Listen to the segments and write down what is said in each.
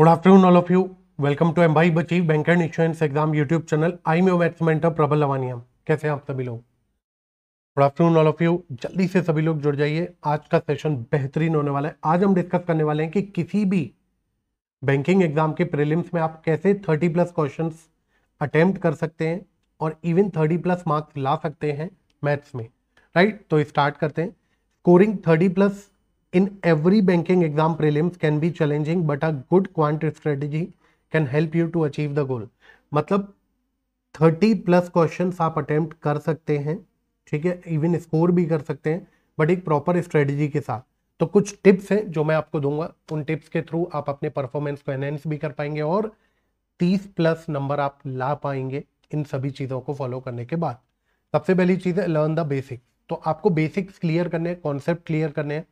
Good afternoon all of you welcome to एम्बाई बची bank and insurance exam YouTube channel I am maths mentor Prabal Lavania कैसे हैं आप सभी लोग good afternoon all of you जल्दी से सभी लोग जुड़ जाइए आज का सेशन बेहतरीन होने वाला है आज हम डिस्कस करने वाले हैं कि किसी भी बैंकिंग एग्जाम के प्रिलिम्स में आप कैसे थर्टी प्लस क्वेश्चन अटैम्प्ट कर सकते हैं और इवन थर्टी प्लस मार्क्स ला सकते हैं मैथ्स में राइट right? तो स्टार्ट करते हैं scoring thirty plus in every banking exam prelims can be challenging but a good quant strategy can help you to achieve the goal मतलब thirty plus question आप attempt कर सकते हैं ठीक है इवन स्कोर भी कर सकते हैं बट एक प्रॉपर स्ट्रेटजी के साथ तो कुछ टिप्स हैं जो मैं आपको दूंगा उन टिप्स के थ्रू आप अपने परफॉर्मेंस को एनहेंस भी कर पाएंगे और 30 प्लस नंबर आप ला पाएंगे इन सभी चीज़ों को फॉलो करने के बाद सबसे पहली चीज़ है लर्न द बेसिक तो आपको बेसिक्स क्लियर करने हैं कॉन्सेप्ट क्लियर करने हैं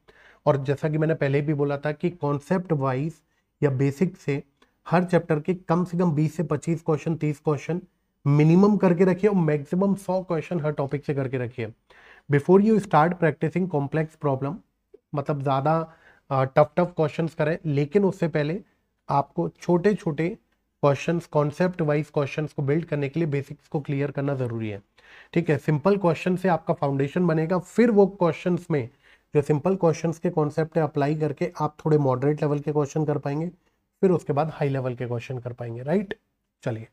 और जैसा कि मैंने पहले भी बोला था कि कॉन्सेप्ट वाइज या बेसिक से हर चैप्टर के कम से कम 20 से 25 क्वेश्चन 30 क्वेश्चन मिनिमम करके रखिए और मैक्सिमम 100 क्वेश्चन हर टॉपिक से करके रखिए before you start practising complex problem मतलब ज़्यादा टफ टफ क्वेश्चंस करें लेकिन उससे पहले आपको छोटे छोटे क्वेश्चंस कॉन्सेप्ट वाइज क्वेश्चंस को बिल्ड करने के लिए बेसिक्स को क्लियर करना ज़रूरी है ठीक है सिंपल क्वेश्चन से आपका फाउंडेशन बनेगा फिर वो क्वेश्चन में जो सिंपल क्वेश्चन के कॉन्सेप्ट अप्लाई करके आप थोड़े मॉडरेट लेवल के क्वेश्चन कर पाएंगे फिर उसके बाद हाई लेवल के क्वेश्चन कर पाएंगे राइट चलिए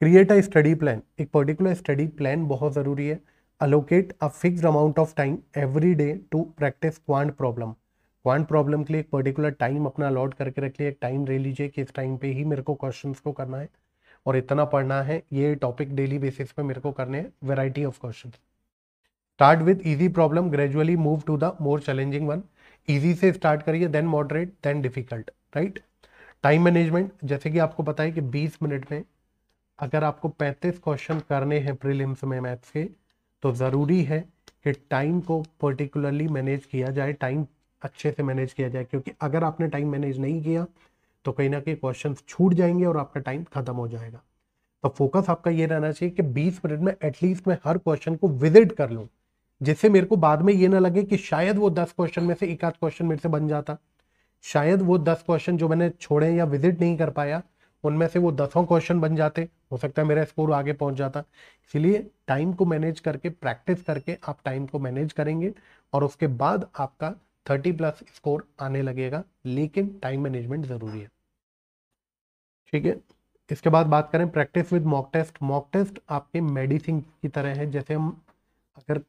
क्रिएट अ स्टडी प्लान एक पर्टिकुलर स्टडी प्लान बहुत ज़रूरी है allocate a fix amount of time every day to practise quant problem quant problem के लिए एक पर्टिकुलर टाइम अपना अलॉट करके रख लिए एक टाइम ले लीजिए कि इस टाइम पे ही मेरे को क्वेश्चंस को करना है और इतना पढ़ना है ये टॉपिक डेली बेसिस पे मेरे को करने हैं variety of question start with easy problem gradually move to the more challenging one easy से स्टार्ट करिए then moderate then difficult right time management जैसे कि आपको पता है कि 20 मिनट में अगर आपको 35 क्वेश्चन करने हैं प्रीलिम्स में मैथ्स के तो ज़रूरी है कि टाइम को पर्टिकुलरली मैनेज किया जाए टाइम अच्छे से मैनेज किया जाए क्योंकि अगर आपने टाइम मैनेज नहीं किया तो कहीं ना कहीं क्वेश्चन छूट जाएंगे और आपका टाइम खत्म हो जाएगा तो फोकस आपका ये रहना चाहिए कि 20 मिनट में एटलीस्ट मैं हर क्वेश्चन को विजिट कर लूँ जिससे मेरे को बाद में ये ना लगे कि शायद वो दस क्वेश्चन में से एक आध क्वेश्चन मेरे से बन जाता शायद वो दस क्वेश्चन जो मैंने छोड़े या विजिट नहीं कर पाया उनमें से वो दसों क्वेश्चन बन जाते हो सकता है मेरा स्कोर आगे पहुंच जाता इसलिए टाइम को मैनेज करके प्रैक्टिस करके आप टाइम को मैनेज करेंगे और उसके बाद आपका थर्टी प्लस स्कोर आने लगेगा लेकिन टाइम मैनेजमेंट ज़रूरी है ठीक है इसके बाद बात करें practise with mock test mock test आपके मेडिसिन की तरह है जैसे हम अगर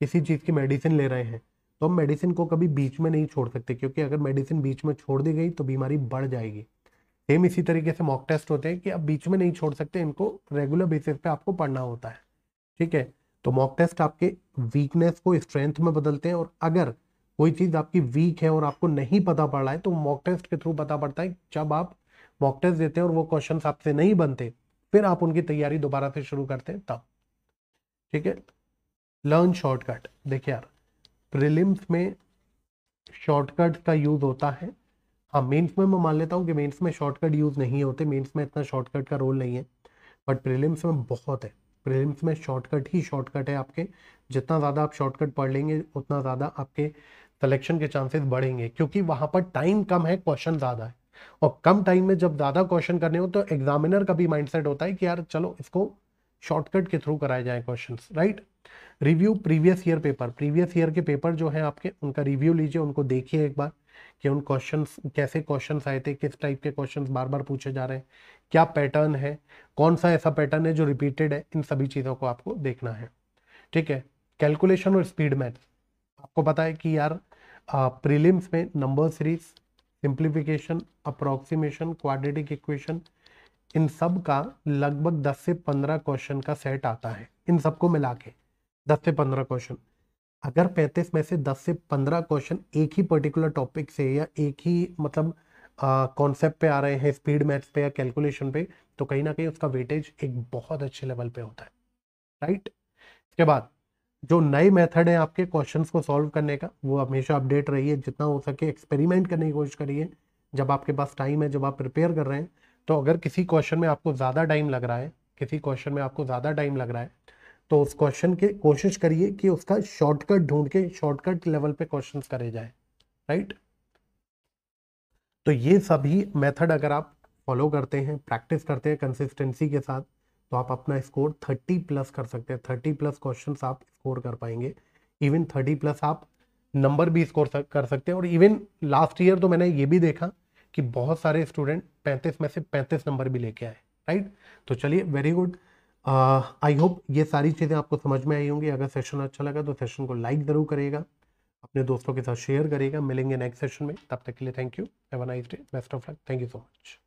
किसी चीज़ की मेडिसिन ले रहे हैं तो हम मेडिसिन को कभी बीच में नहीं छोड़ सकते क्योंकि अगर मेडिसिन बीच में छोड़ दी गई तो बीमारी बढ़ जाएगी सेम इसी तरीके से मॉक टेस्ट होते हैं कि आप बीच में नहीं छोड़ सकते इनको रेगुलर बेसिस पे आपको पढ़ना होता है ठीक है तो मॉक टेस्ट आपके वीकनेस को स्ट्रेंथ में बदलते हैं और अगर कोई चीज़ आपकी वीक है और आपको नहीं पता पड़ रहा है तो मॉक टेस्ट के थ्रू पता पड़ता है जब आप मॉक टेस्ट देते हैं और वो क्वेश्चन आपसे नहीं बनते फिर आप उनकी तैयारी दोबारा से शुरू करते हैं तब ठीक है लर्न शॉर्टकट देखिए यार प्रिलिम्स में शॉर्टकट का यूज़ होता है हाँ मेंस में मैं मान लेता हूँ कि मेंस में शॉर्टकट यूज़ नहीं होते मेंस में इतना शॉर्टकट का रोल नहीं है बट प्रिलिम्स में बहुत है प्रिलिम्स में शॉर्टकट ही शॉर्टकट है आपके जितना ज़्यादा आप शॉर्टकट पढ़ लेंगे उतना ज़्यादा आपके सिलेक्शन के चांसेस बढ़ेंगे क्योंकि वहाँ पर टाइम कम है क्वेश्चन ज़्यादा है और कम टाइम में जब ज़्यादा क्वेश्चन करने हो तो एग्जामिनर का भी माइंडसेट होता है कि यार चलो इसको शॉर्टकट के थ्रू कराए जाए questions right review previous year paper previous year के पेपर जो है आपके उनका रिव्यू लीजिए उनको देखिए एक बार कि उन क्वेश्चन कैसे क्वेश्चन आए थे किस टाइप के क्वेश्चन बार बार पूछे जा रहे हैं क्या पैटर्न है कौन सा ऐसा पैटर्न है जो रिपीटेड है इन सभी चीज़ों को आपको देखना है ठीक है कैलकुलेशन और स्पीड मैथ आपको पता है कि यार प्रीलिम्स में number series simplification approximation quadratic equation इन सब का लगभग 10 से 15 क्वेश्चन का सेट आता है इन सबको मिला के दस से पंद्रह क्वेश्चन अगर पैंतीस में से दस से पंद्रह क्वेश्चन एक ही पर्टिकुलर टॉपिक से या एक ही मतलब कॉन्सेप्ट पे आ रहे हैं स्पीड मैथ्स पे या कैलकुलेशन पे तो कहीं ना कहीं उसका वेटेज एक बहुत अच्छे लेवल पे होता है राइट इसके बाद जो नए मेथड है आपके क्वेश्चन को सॉल्व करने का वो हमेशा अपडेट रहिए जितना हो सके एक्सपेरिमेंट करने की कोशिश करिए जब आपके पास टाइम है जब आप प्रिपेयर कर रहे हैं तो अगर किसी क्वेश्चन में आपको ज़्यादा टाइम लग रहा है किसी क्वेश्चन में आपको ज़्यादा टाइम लग रहा है तो उस क्वेश्चन के कोशिश करिए कि उसका शॉर्टकट ढूंढ के शॉर्टकट लेवल पे क्वेश्चन करे जाए राइट तो ये सभी मेथड अगर आप फॉलो करते हैं प्रैक्टिस करते हैं कंसिस्टेंसी के साथ तो आप अपना स्कोर थर्टी प्लस कर सकते हैं थर्टी प्लस क्वेश्चन आप स्कोर कर पाएंगे इवन थर्टी प्लस आप नंबर भी स्कोर कर सकते हैं और इवन लास्ट ईयर तो मैंने ये भी देखा कि बहुत सारे स्टूडेंट पैंतीस में से पैंतीस नंबर भी लेके आए राइट तो चलिए वेरी गुड आई होप ये सारी चीज़ें आपको समझ में आई होंगी अगर सेशन अच्छा लगा तो सेशन को लाइक ज़रूर करेगा अपने दोस्तों के साथ शेयर करेगा मिलेंगे नेक्स्ट सेशन में तब तक के लिए thank you have a nice day best of luck thank you so much